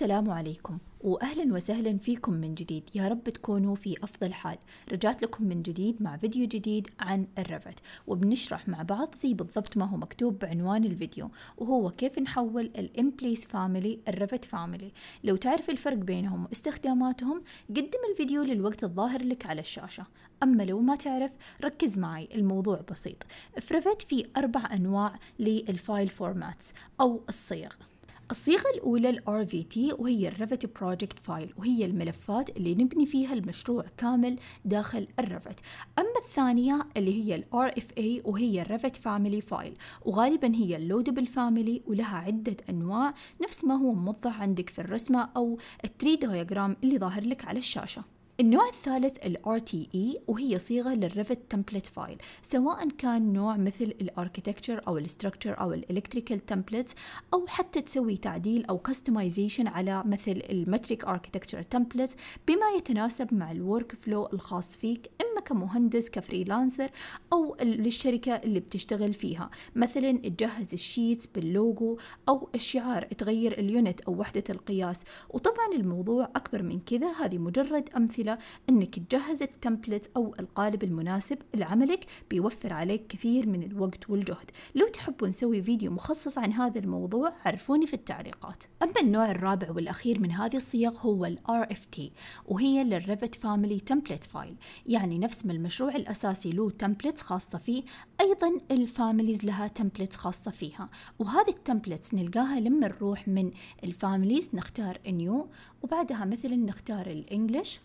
السلام عليكم واهلا وسهلا فيكم من جديد يا رب تكونوا في افضل حال رجعت لكم من جديد مع فيديو جديد عن الرفت وبنشرح مع بعض زي بالضبط ما هو مكتوب بعنوان الفيديو وهو كيف نحول الامبليس فاميلي الرفت فاميلي لو تعرف الفرق بينهم واستخداماتهم قدم الفيديو للوقت الظاهر لك على الشاشة أما لو ما تعرف ركز معي الموضوع بسيط في رفت في أربع أنواع للفايل فورماتس أو الصيغ الصيغة الأولى الـ RVT وهي الـ Revit Project File وهي الملفات اللي نبني فيها المشروع كامل داخل الرفت أما الثانية اللي هي الـ RFA وهي الـ Revit Family File وغالبا هي الـ Loadable Family ولها عدة أنواع نفس ما هو موضح عندك في الرسمة أو التري Diagram اللي ظاهر لك على الشاشة النوع الثالث الـ RTE وهي صيغة للـ Revit Template File سواء كان نوع مثل الـ Architecture أو الـ Structure أو الـ Electrical Templates أو حتى تسوي تعديل أو Customization على مثل الـ Metric Architecture Templates بما يتناسب مع الـ Workflow الخاص فيك كمهندس كفريلانسر او للشركه اللي بتشتغل فيها مثلا تجهز الشيتس باللوجو او الشعار تغير اليونت او وحده القياس وطبعا الموضوع اكبر من كذا هذه مجرد امثله انك تجهز التمبلت او القالب المناسب لعملك بيوفر عليك كثير من الوقت والجهد لو تحبوا نسوي فيديو مخصص عن هذا الموضوع عرفوني في التعليقات اما النوع الرابع والاخير من هذه الصيغ هو الـ RFT وهي للريفت فاميلي تمبلت فايل يعني نفس ما المشروع الأساسي له تمبلت خاصة فيه أيضا الفاميليز لها تمبلت خاصة فيها وهذه التمبلت نلقاها لما نروح من الفاميليز نختار نيو وبعدها مثلا نختار الإنجليش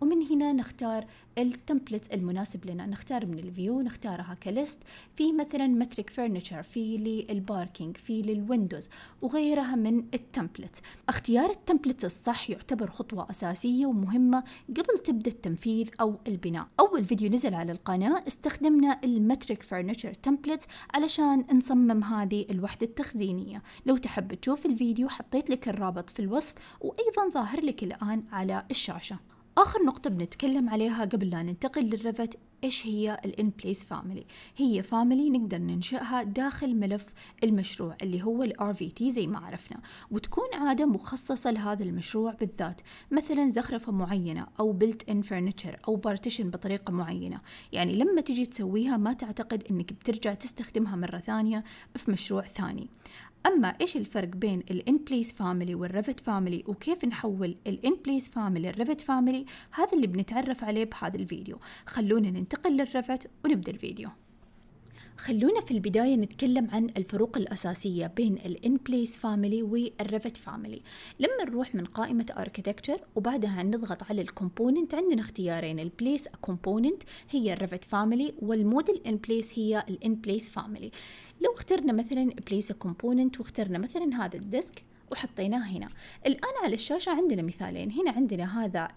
ومن هنا نختار التمبلت المناسب لنا نختار من الفيو نختارها كليست في مثلا متريك فرنتشر في للباركينج في للويندوز وغيرها من التمبلت اختيار التمبلت الصح يعتبر خطوة أساسية ومهمة قبل تبدأ التنفيذ أو البناء أول فيديو نزل على القناة استخدمنا المتريك فرنتشر تمبلت علشان نصمم هذه الوحدة التخزينية لو تحب تشوف الفيديو حطيت لك الرابط في الوصف وأيضا ظاهر لك الآن على الشاشة آخر نقطة بنتكلم عليها قبل لا ننتقل للرفت إيش هي الإن بليس فاميلي؟ هي فاميلي نقدر ننشئها داخل ملف المشروع اللي هو الـ RVT زي ما عرفنا وتكون عادة مخصصة لهذا المشروع بالذات مثلا زخرفة معينة أو بلت إن فرنتشر أو بارتيشن بطريقة معينة يعني لما تجي تسويها ما تعتقد إنك بترجع تستخدمها مرة ثانية في مشروع ثاني أما إيش الفرق بين in place family والـ والريفت family وكيف نحول in place family للـ revit family هذا اللي بنتعرف عليه بهذا الفيديو خلونا ننتقل للريفت ونبدأ الفيديو خلونا في البداية نتكلم عن الفروق الأساسية بين الـ In Place Family و الـ Revit Family لما نروح من قائمة Architecture وبعدها نضغط على الـ Component عندنا اختيارين الـ Place a Component هي الـ Revit Family والمودل In Place هي الـ In Place Family لو اخترنا مثلا Place a Component واخترنا مثلا هذا الديسك وحطيناه هنا الآن على الشاشة عندنا مثالين هنا عندنا هذا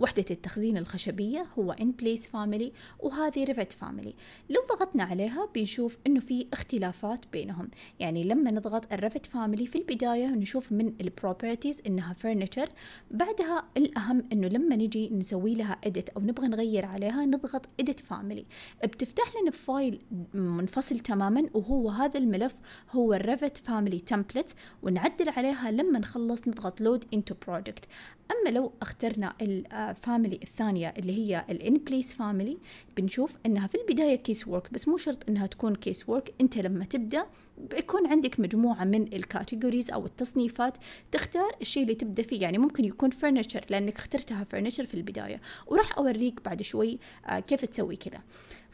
وحدة التخزين الخشبية هو in place family وهذه rivet family لو ضغطنا عليها بنشوف أنه في اختلافات بينهم يعني لما نضغط الرفت فاميلي في البداية نشوف من properties إنها فرنتشر بعدها الأهم إنه لما نجي نسوي لها edit أو نبغى نغير عليها نضغط edit فاميلي بتفتح لنا فايل منفصل تماما وهو هذا الملف هو الرفت فاميلي تمبلت ونعدل عليها لما نخلص نضغط لود into project أما لو اخترنا الفاميلي آه، الثانية اللي هي الان بليس فاميلي بنشوف أنها في البداية كيس وورك بس مو شرط أنها تكون كيس وورك أنت لما تبدأ بيكون عندك مجموعة من الكاتيجوريز أو التصنيفات تختار الشيء اللي تبدأ فيه يعني ممكن يكون فرنتشر لأنك اخترتها فرنتشر في البداية وراح أوريك بعد شوي آه، كيف تسوي كذا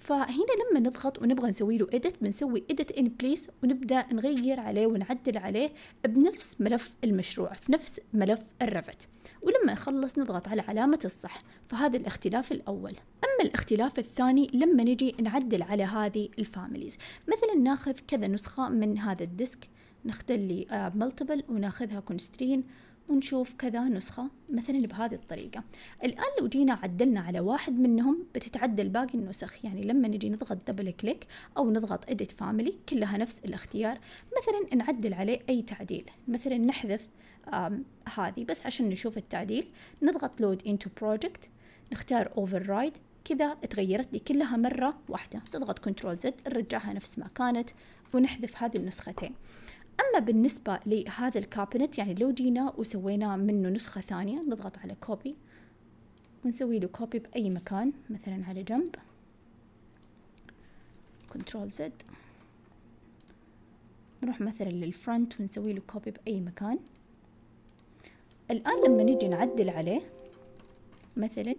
فهنا لما نضغط ونبغى نسوي له edit بنسوي edit in place ونبدأ نغير عليه ونعدل عليه بنفس ملف المشروع في نفس ملف الرفت ولما نخلص نضغط على علامة الصح فهذا الاختلاف الأول أما الاختلاف الثاني لما نجي نعدل على هذه الفاميليز مثلا ناخذ كذا نسخة من هذا الديسك نختلي لي ملتيبل آه، وناخذها كونسترين ونشوف كذا نسخة مثلا بهذه الطريقة الآن لو جينا عدلنا على واحد منهم بتتعدل باقي النسخ يعني لما نجي نضغط دبل كليك أو نضغط edit family كلها نفس الاختيار مثلا نعدل عليه أي تعديل مثلا نحذف هذه بس عشان نشوف التعديل نضغط load into project نختار override كذا تغيرت لي كلها مرة واحدة تضغط كنترول زد نرجعها نفس ما كانت ونحذف هذه النسختين أما بالنسبة لهذا الكابنت يعني لو جينا وسوينا منه نسخة ثانية نضغط على كوبي ونسوي له كوبي بأي مكان مثلا على جنب كنترول زد نروح مثلا للفرونت ونسوي له كوبي بأي مكان الآن لما نجي نعدل عليه مثلا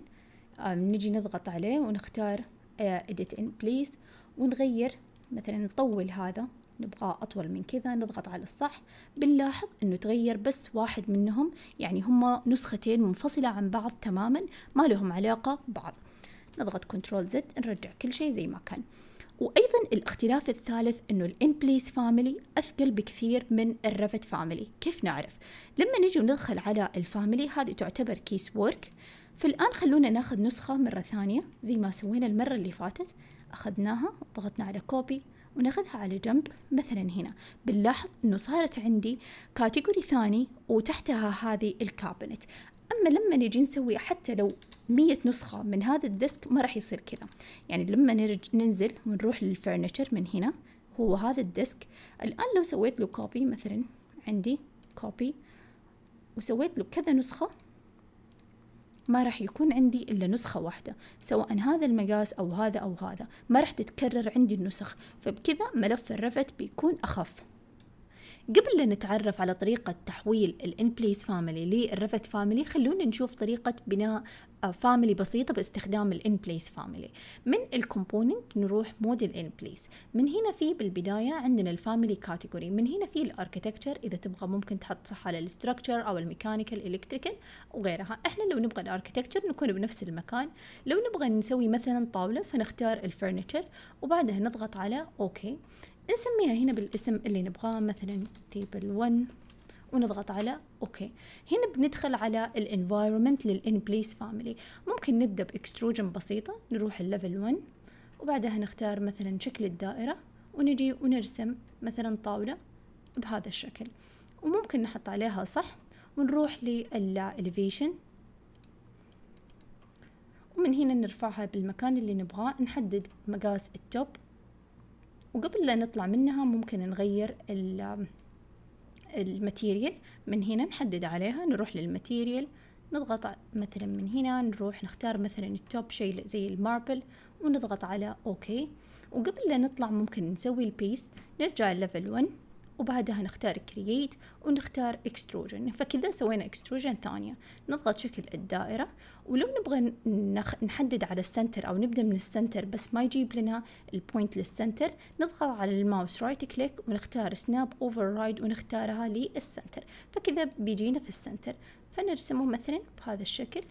نجي نضغط عليه ونختار آه، edit in please ونغير مثلا نطول هذا نبغاه أطول من كذا نضغط على الصح بنلاحظ أنه تغير بس واحد منهم يعني هما نسختين منفصلة عن بعض تماما ما لهم علاقة ببعض نضغط كنترول زد نرجع كل شيء زي ما كان وأيضا الاختلاف الثالث أنه In Place Family أثقل بكثير من الرفت Family كيف نعرف؟ لما نجي وندخل على الفاميلي هذه تعتبر كيس وورك فالآن خلونا ناخذ نسخة مرة ثانية زي ما سوينا المرة اللي فاتت أخذناها ضغطنا على كوبي وناخذها على جنب مثلا هنا بنلاحظ انه صارت عندي كاتيجوري ثاني وتحتها هذه الكابنت اما لما نجي نسوي حتى لو مية نسخة من هذا الديسك ما راح يصير كذا يعني لما نرج ننزل ونروح للفرنتشر من هنا هو هذا الديسك الآن لو سويت له كوبي مثلا عندي كوبي وسويت له كذا نسخة ما راح يكون عندي إلا نسخة واحدة سواء هذا المقاس أو هذا أو هذا ما راح تتكرر عندي النسخ فبكذا ملف الرفت بيكون أخف قبل لا نتعرف على طريقة تحويل الـ in place family للرفت family خلونا نشوف طريقة بناء فاميلي آه، بسيطة باستخدام in place فاميلي من component نروح model in place من هنا في بالبداية عندنا family category من هنا في architecture اذا تبغى ممكن تحط صح على structure او الميكانيكال الكتريكال وغيرها احنا لو نبغى architecture نكون بنفس المكان لو نبغى نسوي مثلا طاولة فنختار furniture وبعدها نضغط على اوكي نسميها هنا بالاسم اللي نبغاه مثلا table 1 ونضغط على اوكي هنا بندخل على الانفايرمنت للان بليس فاميلي ممكن نبدا باكستروجن بسيطه نروح الليفل 1 وبعدها نختار مثلا شكل الدائره ونجي ونرسم مثلا طاوله بهذا الشكل وممكن نحط عليها صح ونروح للإليفيشن ومن هنا نرفعها بالمكان اللي نبغاه نحدد مقاس التوب وقبل لا نطلع منها ممكن نغير الماتيريال من هنا نحدد عليها نروح للماتيريال نضغط مثلا من هنا نروح نختار مثلا التوب شيء زي الماربل ونضغط على اوكي وقبل لا نطلع ممكن نسوي البيست نرجع لليفل 1 وبعدها نختار كرييت ونختار اكستروجن فكذا سوينا اكستروجن ثانية نضغط شكل الدائرة ولو نبغى نخ... نحدد على السنتر أو نبدأ من السنتر بس ما يجيب لنا البوينت للسنتر نضغط على الماوس رايت كليك ونختار سناب رايد ونختارها للسنتر فكذا بيجينا في السنتر فنرسمه مثلا بهذا الشكل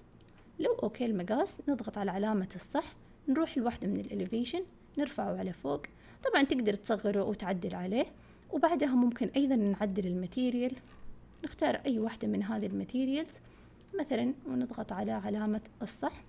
لو أوكي المقاس نضغط على علامة الصح نروح لوحدة من الإليفيشن نرفعه على فوق طبعا تقدر تصغره وتعدل عليه وبعدها ممكن أيضا نعدل الماتيريال نختار أي واحدة من هذه الماتيريالز مثلا ونضغط على علامة الصح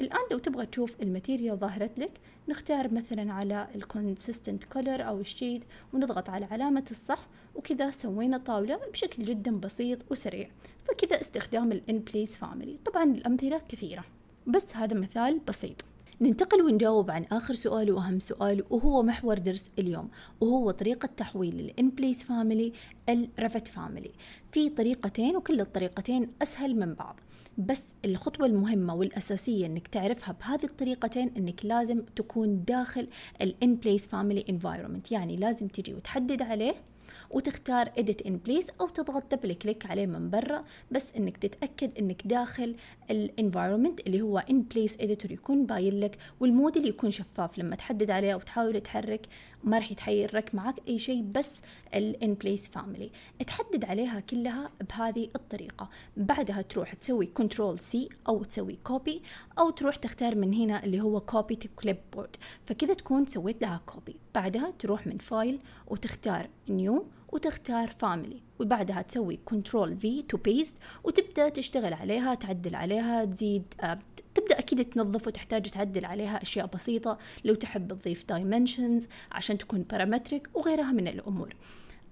الآن لو تبغى تشوف الماتيريال ظهرت لك نختار مثلا على الكونسيستنت كولر أو الشيد ونضغط على علامة الصح وكذا سوينا طاولة بشكل جدا بسيط وسريع فكذا استخدام الـ in place family طبعا الأمثلة كثيرة بس هذا مثال بسيط ننتقل ونجاوب عن آخر سؤال وأهم سؤال وهو محور درس اليوم وهو طريقة تحويل الـ in place family الـ الرفت family في طريقتين وكل الطريقتين أسهل من بعض بس الخطوة المهمة والأساسية إنك تعرفها بهذه الطريقتين إنك لازم تكون داخل الـ in place family environment يعني لازم تجي وتحدد عليه وتختار edit in place او تضغط دبل كليك عليه من برا بس انك تتاكد انك داخل الانفايرمنت اللي هو in place editor يكون باين لك والموديل يكون شفاف لما تحدد عليه او تحاول تحرك ما راح يتحرك معك اي شيء بس الان بليس فاميلي تحدد عليها كلها بهذه الطريقه بعدها تروح تسوي كنترول سي او تسوي كوبي او تروح تختار من هنا اللي هو كوبي تو كليب بورد فكذا تكون سويت لها كوبي بعدها تروح من فايل وتختار نيو وتختار فاميلي وبعدها تسوي كنترول في تو بيست وتبدا تشتغل عليها تعدل عليها تزيد آه، تبدا اكيد تنظف وتحتاج تعدل عليها اشياء بسيطه لو تحب تضيف دايمنشنز عشان تكون بارامتريك وغيرها من الامور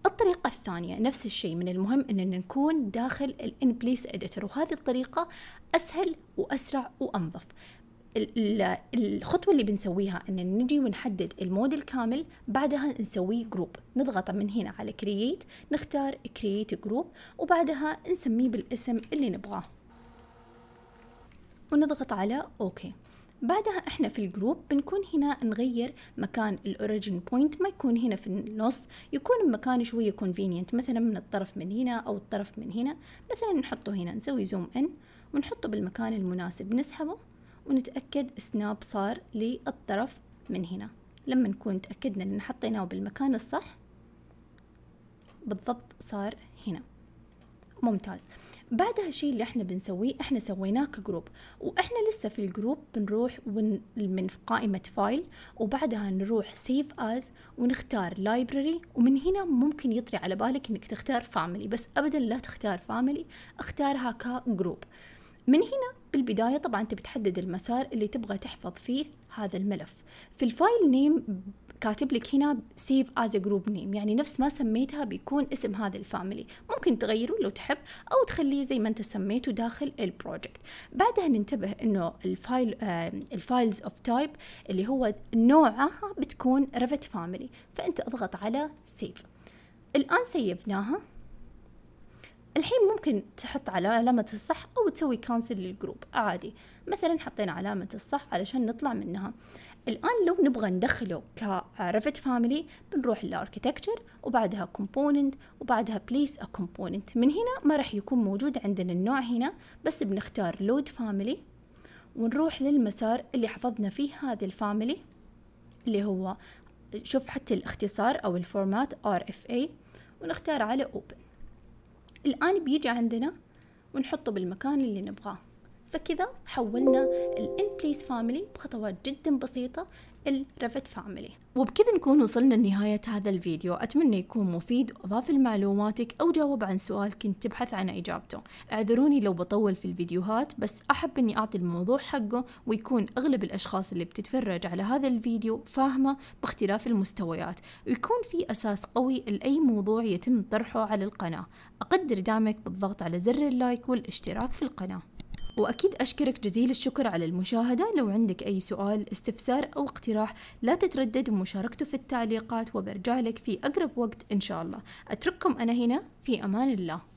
الطريقة الثانية نفس الشيء من المهم أننا نكون داخل الان بليس اديتور وهذه الطريقة أسهل وأسرع وأنظف الخطوة اللي بنسويها ان نجي ونحدد الموديل كامل بعدها نسوي جروب نضغط من هنا على كرييت نختار كرييت جروب وبعدها نسميه بالاسم اللي نبغاه ونضغط على اوكي بعدها احنا في الجروب بنكون هنا نغير مكان الاوريجن بوينت ما يكون هنا في النص يكون مكان شوية كونفينينت مثلا من الطرف من هنا او الطرف من هنا مثلا نحطه هنا نسوي زوم ان ونحطه بالمكان المناسب نسحبه ونتأكد سناب صار للطرف من هنا لما نكون تأكدنا إن حطيناه بالمكان الصح بالضبط صار هنا ممتاز بعدها الشيء اللي احنا بنسويه احنا سويناه كجروب واحنا لسه في الجروب بنروح ون... من قائمة فايل وبعدها نروح سيف از ونختار لايبرري ومن هنا ممكن يطري على بالك انك تختار فاميلي بس ابدا لا تختار فاميلي اختارها كجروب من هنا بالبداية طبعا أنت بتحدد المسار اللي تبغى تحفظ فيه هذا الملف في الفايل نيم كاتب لك هنا سيف از جروب نيم يعني نفس ما سميتها بيكون اسم هذا الفاميلي ممكن تغيره لو تحب او تخليه زي ما انت سميته داخل البروجكت بعدها ننتبه انه الفايل آه الفايلز اوف تايب اللي هو نوعها بتكون ريفت فاميلي فانت اضغط على سيف الان سيفناها الحين ممكن تحط على علامة الصح أو تسوي كانسل للجروب عادي مثلا حطينا علامة الصح علشان نطلع منها الآن لو نبغى ندخله كريفت فاميلي بنروح للأركيتكتشر وبعدها كومبوننت وبعدها بليس ا كومبوننت من هنا ما راح يكون موجود عندنا النوع هنا بس بنختار لود فاميلي ونروح للمسار اللي حفظنا فيه هذا الفاميلي اللي هو شوف حتى الاختصار أو الفورمات RFA ونختار على Open الآن بيجي عندنا ونحطه بالمكان اللي نبغاه فكذا حولنا الان بليس فاميلي بخطوات جدا بسيطه الرفت فاميلي وبكذا نكون وصلنا لنهاية هذا الفيديو أتمنى يكون مفيد وأضاف لمعلوماتك أو جاوب عن سؤال كنت تبحث عن إجابته اعذروني لو بطول في الفيديوهات بس أحب أني أعطي الموضوع حقه ويكون أغلب الأشخاص اللي بتتفرج على هذا الفيديو فاهمة باختلاف المستويات ويكون في أساس قوي لأي موضوع يتم طرحه على القناة أقدر دعمك بالضغط على زر اللايك والاشتراك في القناة وأكيد أشكرك جزيل الشكر على المشاهدة لو عندك أي سؤال استفسار أو اقتراح لا تتردد بمشاركته في التعليقات وبرجع لك في أقرب وقت إن شاء الله أترككم أنا هنا في أمان الله